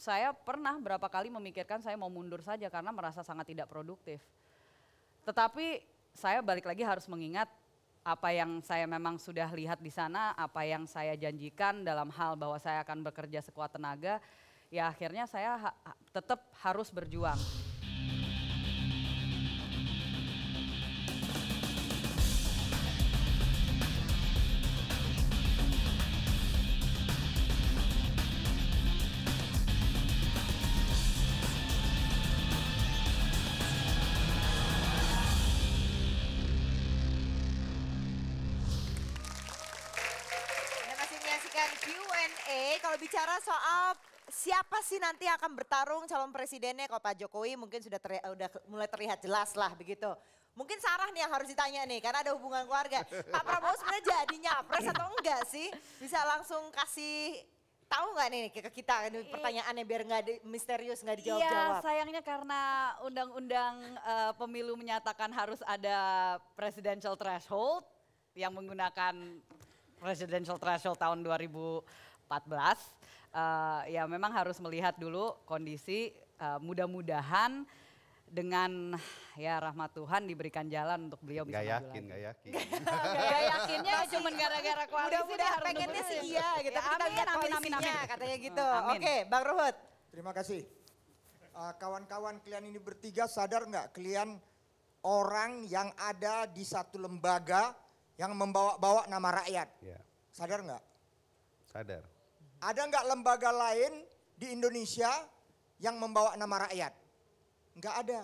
saya pernah berapa kali memikirkan saya mau mundur saja karena merasa sangat tidak produktif. Tetapi saya balik lagi harus mengingat apa yang saya memang sudah lihat di sana, apa yang saya janjikan dalam hal bahwa saya akan bekerja sekuat tenaga, ya akhirnya saya ha tetap harus berjuang. Eh, kalau bicara soal siapa sih nanti akan bertarung calon presidennya kalau Pak Jokowi mungkin sudah teri udah mulai terlihat jelas lah begitu. Mungkin Sarah nih yang harus ditanya nih karena ada hubungan keluarga. Pak Prabowo sebenarnya jadi nyapres atau enggak sih? Bisa langsung kasih tahu nggak nih ke kita pertanyaannya biar nggak misterius nggak dijawab-jawab? Iya sayangnya karena undang-undang uh, pemilu menyatakan harus ada presidential threshold yang menggunakan presidential threshold tahun 2000 uh, ya memang harus melihat dulu kondisi uh, mudah-mudahan dengan ya rahmat Tuhan diberikan jalan untuk beliau bisa gak yakin, lagi. Gak yakin, gak yakin. gak yakinnya cuma gara-gara koalisi. Mudah-mudahan pengennya sih iya ya, gitu. Ya, amin, amin, amin, amin, Katanya hmm, gitu. Amin. Oke, Bang Ruhut. Terima kasih. Eh, kawan-kawan uh, kalian ini bertiga sadar nggak kalian orang yang ada di satu lembaga yang membawa-bawa nama rakyat? Ya. Sadar nggak? Sadar. Ada nggak lembaga lain di Indonesia yang membawa nama rakyat? Nggak ada.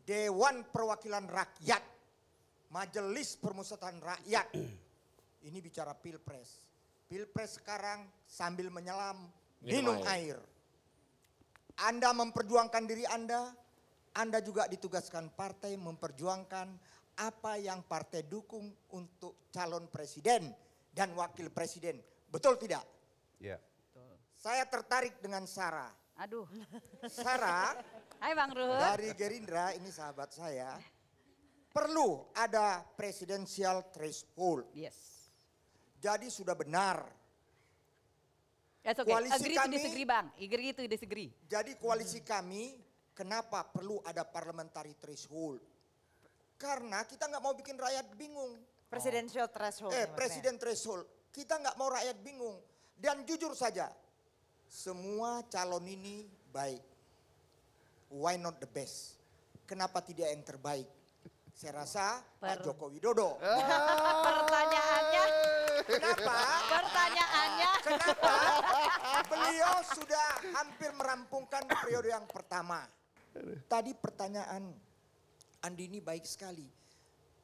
Dewan Perwakilan Rakyat, Majelis Permusatan Rakyat. Ini bicara pilpres. Pilpres sekarang sambil menyelam, minum, minum air. air. Anda memperjuangkan diri Anda, Anda juga ditugaskan partai memperjuangkan apa yang partai dukung untuk calon presiden dan wakil presiden. Betul tidak? Ya. Saya tertarik dengan Sarah. Aduh. Sarah. Hai Bang Ruhut. Dari Gerindra, ini sahabat saya. Perlu ada presidensial threshold. Yes. Jadi sudah benar. That's okay. Koalisi agree kami, disagree Bang. Agree to disagree. Jadi koalisi kami kenapa perlu ada parliamentary threshold? Karena kita nggak mau bikin rakyat bingung. Presidential threshold. Eh, presiden threshold. Kita nggak mau rakyat bingung dan jujur saja, semua calon ini baik. Why not the best? Kenapa tidak yang terbaik? Saya rasa per... Pak Joko Widodo. Pertanyaannya kenapa? Pertanyaannya kenapa? Beliau sudah hampir merampungkan periode yang pertama. Tadi pertanyaan Andini baik sekali.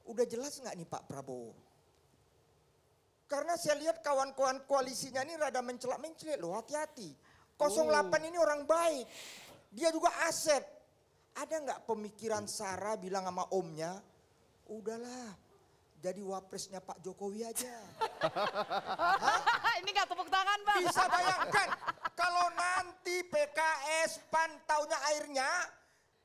Udah jelas nggak nih Pak Prabowo? Karena saya lihat kawan-kawan koalisinya ini rada mencelak-mencelik loh, hati-hati. 08 oh. ini orang baik. Dia juga aset. Ada nggak pemikiran Sarah bilang sama omnya, udahlah jadi wapresnya Pak Jokowi aja. ini nggak tepuk tangan Bang. Bisa bayangkan kalau nanti PKS PAN taunya airnya.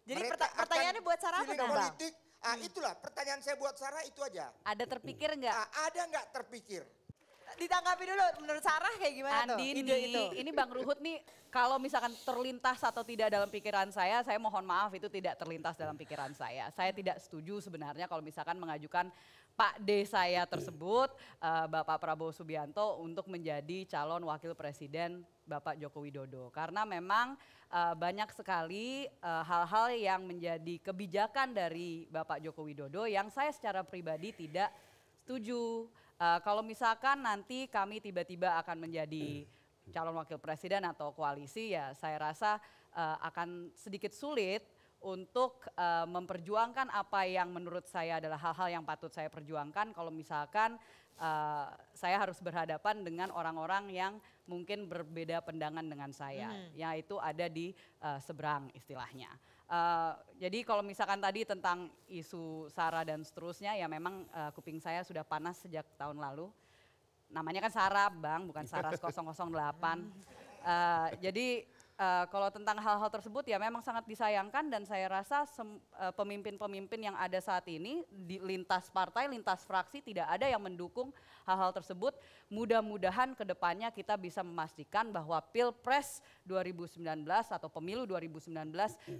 Jadi perta pertanyaannya buat Sarah apa politik Ah, hmm. itulah pertanyaan saya buat Sarah itu aja. Ada terpikir enggak? Ah, ada enggak terpikir? Ditanggapi dulu menurut Sarah kayak gimana Andini, tuh? ini Bang Ruhut nih kalau misalkan terlintas atau tidak dalam pikiran saya, saya mohon maaf itu tidak terlintas dalam pikiran saya. Saya tidak setuju sebenarnya kalau misalkan mengajukan Pak D saya tersebut, uh, Bapak Prabowo Subianto untuk menjadi calon wakil presiden Bapak Joko Widodo karena memang uh, banyak sekali eh, hal-hal uh, yang menjadi kebijakan dari Bapak Joko Widodo yang saya secara pribadi tidak setuju. Uh, kalau misalkan nanti kami tiba-tiba akan menjadi calon wakil presiden atau koalisi ya saya rasa uh, akan sedikit sulit untuk uh, memperjuangkan apa yang menurut saya adalah hal-hal yang patut saya perjuangkan kalau misalkan uh, saya harus berhadapan dengan orang-orang yang mungkin berbeda pendangan dengan saya hmm. yaitu ada di uh, seberang istilahnya. Uh, jadi kalau misalkan tadi tentang isu SARA dan seterusnya ya memang uh, kuping saya sudah panas sejak tahun lalu. Namanya kan SARA Bang, bukan SARAS 008. Uh, jadi uh, kalau tentang hal-hal tersebut ya memang sangat disayangkan dan saya rasa eh, pemimpin-pemimpin uh, yang ada saat ini di lintas partai, lintas fraksi tidak ada yang mendukung hal-hal tersebut. Mudah-mudahan ke depannya kita bisa memastikan bahwa Pilpres 2019 atau Pemilu 2019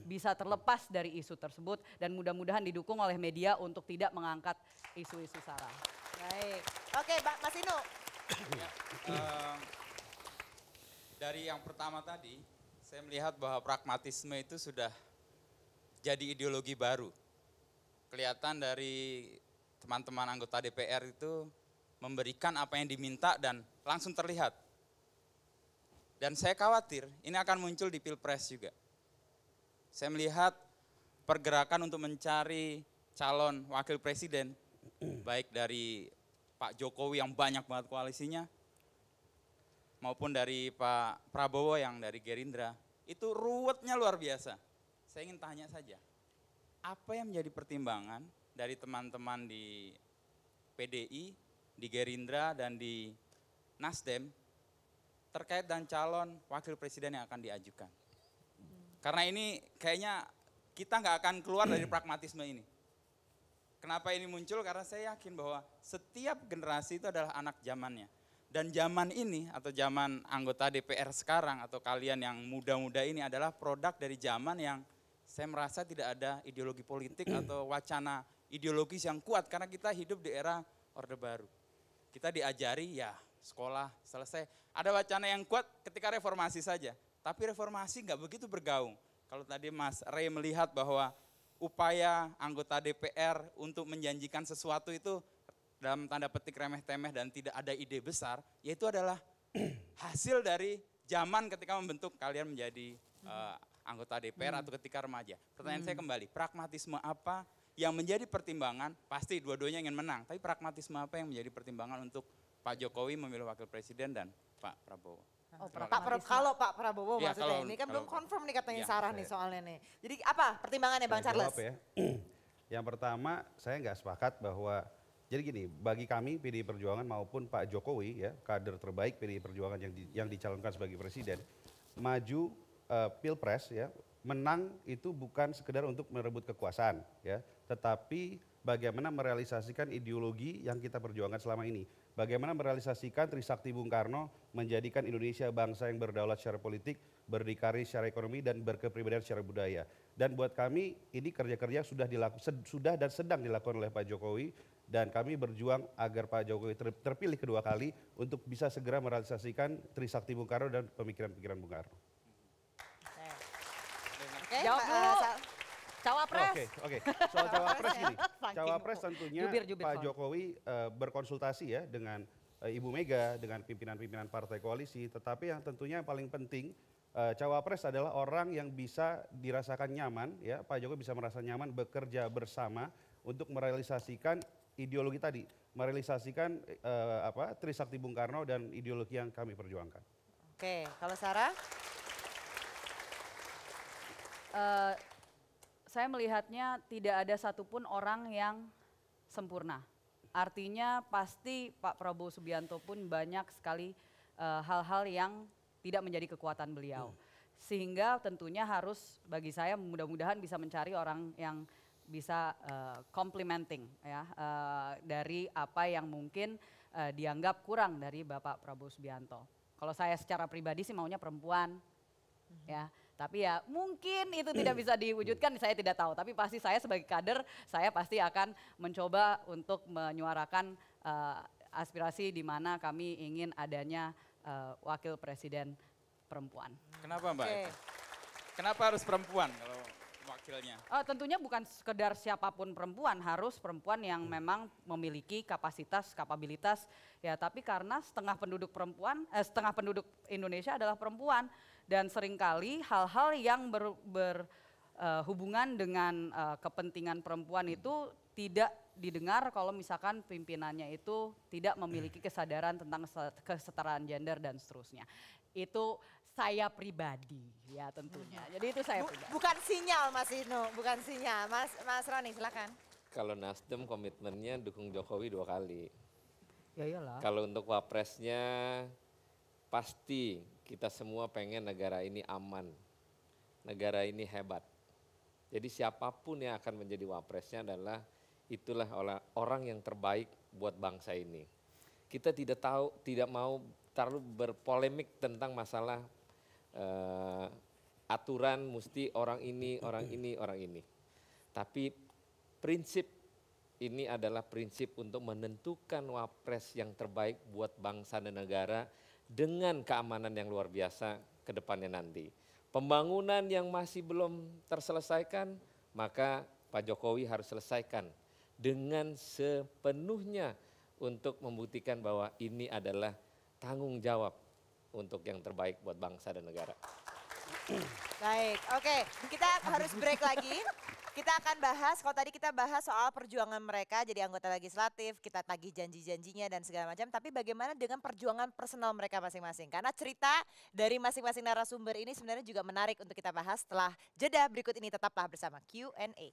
bisa terlepas dari isu tersebut dan mudah-mudahan didukung oleh media untuk tidak mengangkat isu-isu sara. Baik. Oke, Mas Inu. Ya, uh, dari yang pertama tadi, saya melihat bahwa pragmatisme itu sudah jadi ideologi baru. Kelihatan dari teman-teman anggota DPR itu memberikan apa yang diminta dan langsung terlihat. Dan saya khawatir ini akan muncul di Pilpres juga. Saya melihat pergerakan untuk mencari calon wakil presiden, baik dari Pak Jokowi yang banyak banget koalisinya, maupun dari Pak Prabowo yang dari Gerindra, itu ruwetnya luar biasa. Saya ingin tanya saja, apa yang menjadi pertimbangan dari teman-teman di PDI, di Gerindra, dan di Nasdem terkait dengan calon wakil presiden yang akan diajukan? Karena ini kayaknya kita nggak akan keluar dari pragmatisme ini. Kenapa ini muncul? Karena saya yakin bahwa setiap generasi itu adalah anak zamannya dan zaman ini atau zaman anggota DPR sekarang atau kalian yang muda-muda ini adalah produk dari zaman yang saya merasa tidak ada ideologi politik hmm. atau wacana ideologis yang kuat karena kita hidup di era Orde Baru. Kita diajari ya sekolah selesai. Ada wacana yang kuat ketika reformasi saja. Tapi reformasi nggak begitu bergaung. Kalau tadi Mas Ray melihat bahwa upaya anggota DPR untuk menjanjikan sesuatu itu dalam tanda petik remeh-temeh dan tidak ada ide besar, yaitu adalah hasil dari zaman ketika membentuk kalian menjadi uh, anggota DPR hmm. atau ketika remaja. Pertanyaan hmm. saya kembali, pragmatisme apa yang menjadi pertimbangan? Pasti dua-duanya ingin menang, tapi pragmatisme apa yang menjadi pertimbangan untuk Pak Jokowi memilih wakil presiden dan Pak Prabowo? Oh, Pak Prabowo, kalau Pak Prabowo ya, maksudnya kalau, ini kan belum confirm nih katanya ya, Sarah nih soalnya nih. Jadi apa pertimbangannya Bang Charles? Ya. yang pertama saya nggak sepakat bahwa jadi gini, bagi kami PDI Perjuangan maupun Pak Jokowi ya, kader terbaik PDI Perjuangan yang di, yang dicalonkan sebagai presiden, maju uh, Pilpres ya, menang itu bukan sekedar untuk merebut kekuasaan ya, tetapi bagaimana merealisasikan ideologi yang kita perjuangkan selama ini. Bagaimana merealisasikan Trisakti Bung Karno menjadikan Indonesia bangsa yang berdaulat secara politik, berdikari secara ekonomi dan berkepribadian secara budaya. Dan buat kami ini kerja-kerja sudah dilakukan sudah dan sedang dilakukan oleh Pak Jokowi dan kami berjuang agar Pak Jokowi ter terpilih kedua kali untuk bisa segera merealisasikan Trisakti Bung Karno dan pemikiran-pemikiran Bung Karno. Oke, okay, Jawab dulu. Uh, cawapres. Oke, oke. Okay, okay. Soal cawapres ini, Cawapres tentunya jubir, jubir, Pak Jokowi uh, berkonsultasi ya dengan uh, Ibu Mega, dengan pimpinan-pimpinan partai koalisi, tetapi yang tentunya yang paling penting uh, cawapres adalah orang yang bisa dirasakan nyaman ya, Pak Jokowi bisa merasa nyaman bekerja bersama untuk merealisasikan ideologi tadi, merealisasikan uh, apa Trisakti Bung Karno dan ideologi yang kami perjuangkan. Oke, kalau Sarah? Uh, saya melihatnya tidak ada satupun orang yang sempurna. Artinya pasti Pak Prabowo Subianto pun banyak sekali eh, hal-hal uh, yang tidak menjadi kekuatan beliau. Hmm. Sehingga tentunya harus bagi saya mudah-mudahan bisa mencari orang yang bisa uh, eh, complementing ya uh, dari apa yang mungkin uh, dianggap kurang dari Bapak Prabowo Subianto. Kalau saya secara pribadi sih maunya perempuan mm-hmm. ya, tapi ya mungkin itu tidak bisa diwujudkan saya tidak tahu, tapi pasti saya sebagai kader saya pasti akan mencoba untuk menyuarakan uh, aspirasi di mana kami ingin adanya uh, wakil presiden perempuan. Kenapa Mbak? Okay. Kenapa harus perempuan kalau wakilnya. Uh, tentunya bukan sekedar siapapun perempuan, harus perempuan yang hmm. memang memiliki kapasitas, kapabilitas ya, tapi karena setengah penduduk perempuan eh, setengah penduduk Indonesia adalah perempuan dan seringkali hal-hal yang ber, ber uh, dengan uh, kepentingan perempuan hmm. itu tidak didengar kalau misalkan pimpinannya itu tidak hmm. memiliki kesadaran tentang kesetaraan gender dan seterusnya. Itu saya pribadi ya tentunya. Iya. Jadi itu saya pribadi. Bukan sinyal Mas Inu, bukan sinyal. Mas Mas Roni silakan. Kalau Nasdem komitmennya dukung Jokowi dua kali. Ya iyalah. Kalau untuk wapresnya pasti kita semua pengen negara ini aman. Negara ini hebat. Jadi siapapun yang akan menjadi wapresnya adalah itulah orang yang terbaik buat bangsa ini. Kita tidak tahu, tidak mau terlalu berpolemik tentang masalah uh, aturan mesti orang ini, orang ini, orang ini. Tapi prinsip ini adalah prinsip untuk menentukan wapres yang terbaik buat bangsa dan negara dengan keamanan yang luar biasa ke depannya nanti. Pembangunan yang masih belum terselesaikan, maka Pak Jokowi harus selesaikan dengan sepenuhnya untuk membuktikan bahwa ini adalah tanggung jawab untuk yang terbaik buat bangsa dan negara. Baik, oke. Okay. Kita harus break lagi. Kita akan bahas, kalau tadi kita bahas soal perjuangan mereka jadi anggota legislatif, kita tagih janji-janjinya dan segala macam. Tapi bagaimana dengan perjuangan personal mereka masing-masing? Karena cerita dari masing-masing narasumber ini sebenarnya juga menarik untuk kita bahas setelah jeda berikut ini. Tetaplah bersama Q&A.